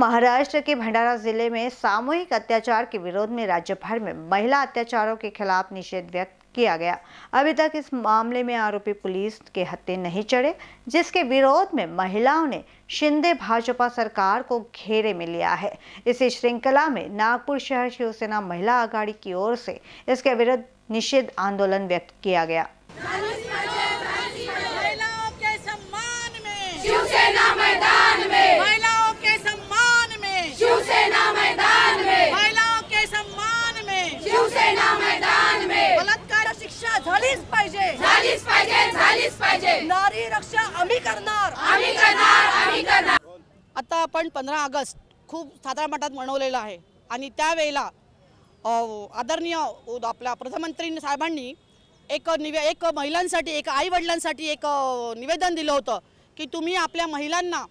महाराष्ट्र के भंडारा जिले में सामूहिक अत्याचार के विरोध में राज्य भर में महिला अत्याचारों के खिलाफ निषेध व्यक्त किया गया अभी तक इस मामले में आरोपी पुलिस के हत्ते नहीं चढ़े जिसके विरोध में महिलाओं ने शिंदे भाजपा सरकार को घेरे में लिया है इसी श्रृंखला में नागपुर शहर शिवसेना महिला अघाड़ी की ओर से इसके विरुद्ध निषेध आंदोलन व्यक्त किया गया पाहिजे नारी रक्षा आम्ही करणार आम्ही करणार आम्ही करणार आता आपण पंधरा ऑगस्ट खूप सातारा मठात मनवलेलं आहे आणि त्यावेळेला आदरणीय आपल्या प्रधानमंत्री साहेबांनी एक निवे एक महिलांसाठी एक आईवडिलांसाठी एक निवेदन दिलं होतं की तुम्ही आपल्या महिलांना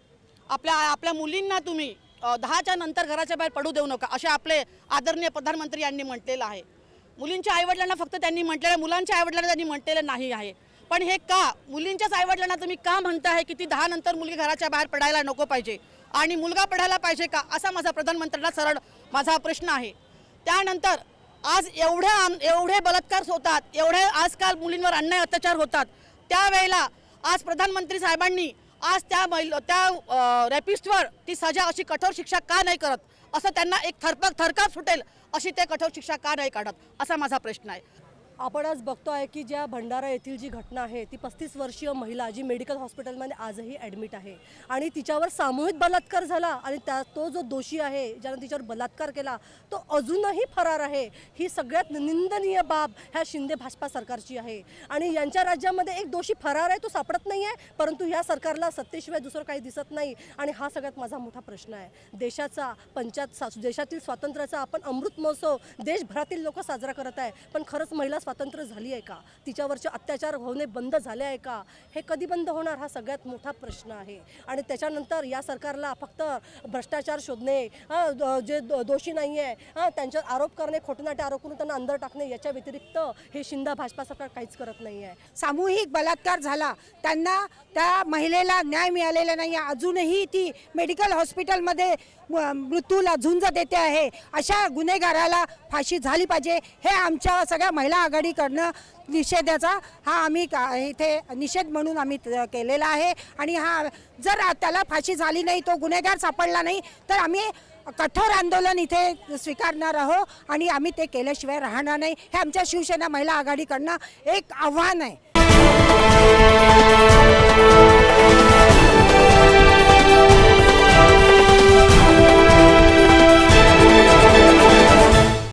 आपल्या आपल्या मुलींना तुम्ही दहाच्या नंतर घराच्या बाहेर पडू देऊ नका असे आपले आदरणीय प्रधानमंत्री यांनी म्हटलेलं आहे मुलींच्या आईवडिलांना फक्त त्यांनी म्हटलेलं मुलांच्या आईवडिलांना त्यांनी म्हटलेलं नाही आहे पण हे का मुलींच्याच आईवडिलांना तुम्ही का म्हणताय की ती दहा नंतर मुलगी घराच्या बाहेर पडायला नको पाहिजे आणि मुलगा पडायला पाहिजे का असा माझा प्रधानमंत्र्यांना सरळ माझा प्रश्न आहे त्यानंतर आज एवढ्या एवढे बलात्कार होतात एवढे आजकाल मुलींवर अन्याय अत्याचार होतात त्यावेळेला आज प्रधानमंत्री साहेबांनी आज त्या महिल त्या रॅपिस्टवर ती सजा अशी कठोर शिक्षा का नाही करत असं त्यांना एक थरपक थरकाप सुटेल अशी ते कठोर शिक्षा का नाही काढत असा माझा प्रश्न आहे आपण आज बघतो आहे की ज्या भंडारा येथील जी घटना आहे ती पस्तीस वर्षीय महिला जी मेडिकल हॉस्पिटलमध्ये आजही ॲडमिट आहे आणि तिच्यावर सामूहिक बलात्कार झाला आणि त्या तो जो दोषी आहे ज्यानं तिच्यावर बलात्कार केला तो अजूनही फरार आहे ही सगळ्यात निंदनीय बाब ह्या शिंदे भाजपा सरकारची आहे आणि यांच्या राज्यामध्ये एक दोषी फरार आहे तो सापडत नाही आहे परंतु ह्या सरकारला सत्तेशिवाय दुसरं काही दिसत नाही आणि हा सगळ्यात माझा मोठा प्रश्न आहे देशाचा पंचायत देशातील स्वातंत्र्याचा आपण अमृत महोत्सव देशभरातील लोक साजरा करत आहे पण खरंच महिला स्वातंत्र्य झाली आहे का तिच्यावरचे अत्याचार होणे बंद झाले आहे का हे कधी बंद होणार हा सगळ्यात मोठा प्रश्न आहे आणि त्याच्यानंतर या सरकारला फक्त भ्रष्टाचार शोधणे जे दोषी नाही आहे हां त्यांच्यावर आरोप करणे खोटनाटे आरोप करून त्यांना अंदर टाकणे याच्या व्यतिरिक्त हे शिंदा भाजपा सरकार काहीच करत नाही आहे सामूहिक बलात्कार झाला त्यांना त्या महिलेला न्याय मिळालेला नाही आहे अजूनही ती मेडिकल हॉस्पिटलमध्ये मृत्यूला झुंज देते आहे अशा गुन्हेगाराला फाशी झाली पाहिजे हे आमच्या सगळ्या महिला आघाडी आघाडी करणं निषेधाचा हा आम्ही इथे निषेध म्हणून आम्ही केलेला आहे आणि हा जर त्याला फाशी झाली नाही तो गुन्हेगार सापडला नाही तर आम्ही कठोर आंदोलन इथे स्वीकारणार आहोत आणि आम्ही ते केल्याशिवाय राहणार नाही हे आमच्या शिवसेना महिला आघाडीकडनं एक आव्हान आहे